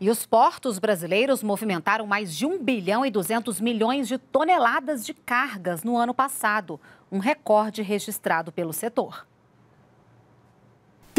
E os portos brasileiros movimentaram mais de 1 bilhão e 200 milhões de toneladas de cargas no ano passado, um recorde registrado pelo setor.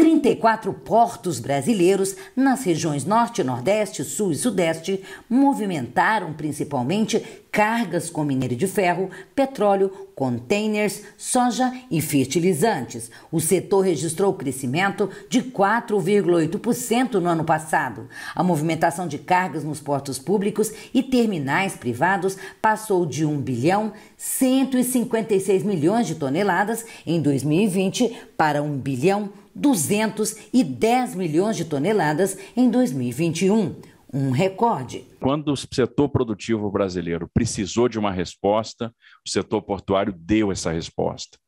34 portos brasileiros nas regiões Norte, Nordeste, Sul e Sudeste movimentaram principalmente cargas com minério de ferro, petróleo, containers, soja e fertilizantes. O setor registrou crescimento de 4,8% no ano passado. A movimentação de cargas nos portos públicos e terminais privados passou de 1 bilhão 156 milhões de toneladas em 2020 para 1 bilhão 210 milhões de toneladas em 2021, um recorde. Quando o setor produtivo brasileiro precisou de uma resposta, o setor portuário deu essa resposta.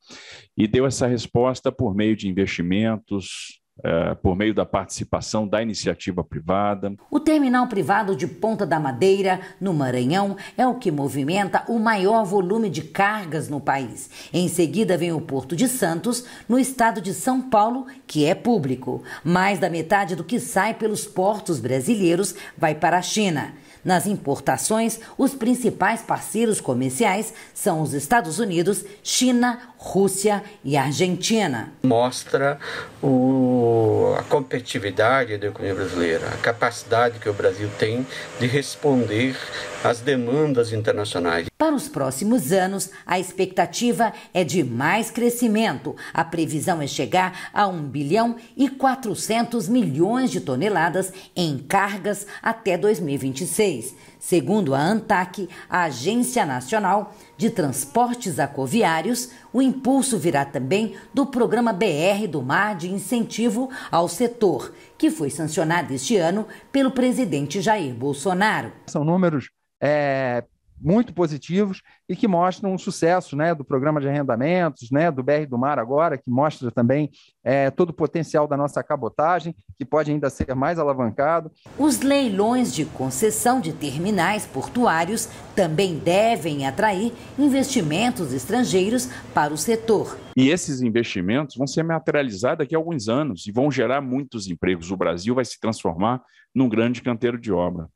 E deu essa resposta por meio de investimentos, é, por meio da participação da iniciativa privada. O terminal privado de Ponta da Madeira, no Maranhão, é o que movimenta o maior volume de cargas no país. Em seguida vem o Porto de Santos, no estado de São Paulo, que é público. Mais da metade do que sai pelos portos brasileiros vai para a China. Nas importações, os principais parceiros comerciais são os Estados Unidos, China, Rússia e Argentina. Mostra o a competitividade da economia brasileira, a capacidade que o Brasil tem de responder às demandas internacionais. Para os próximos anos, a expectativa é de mais crescimento. A previsão é chegar a 1 bilhão e 400 milhões de toneladas em cargas até 2026. Segundo a ANTAC, a Agência Nacional de Transportes Acoviários, o impulso virá também do programa BR do Mar de incentivo ao setor, que foi sancionado este ano pelo presidente Jair Bolsonaro. São números é, muito positivos e que mostram um sucesso né, do programa de arrendamentos, né, do BR do Mar agora, que mostra também é, todo o potencial da nossa cabotagem, que pode ainda ser mais alavancado. Os leilões de concessão de terminais portuários também devem atrair investimentos estrangeiros para o setor. E esses investimentos vão ser materializados daqui a alguns anos e vão gerar muitos empregos. O Brasil vai se transformar num grande canteiro de obra.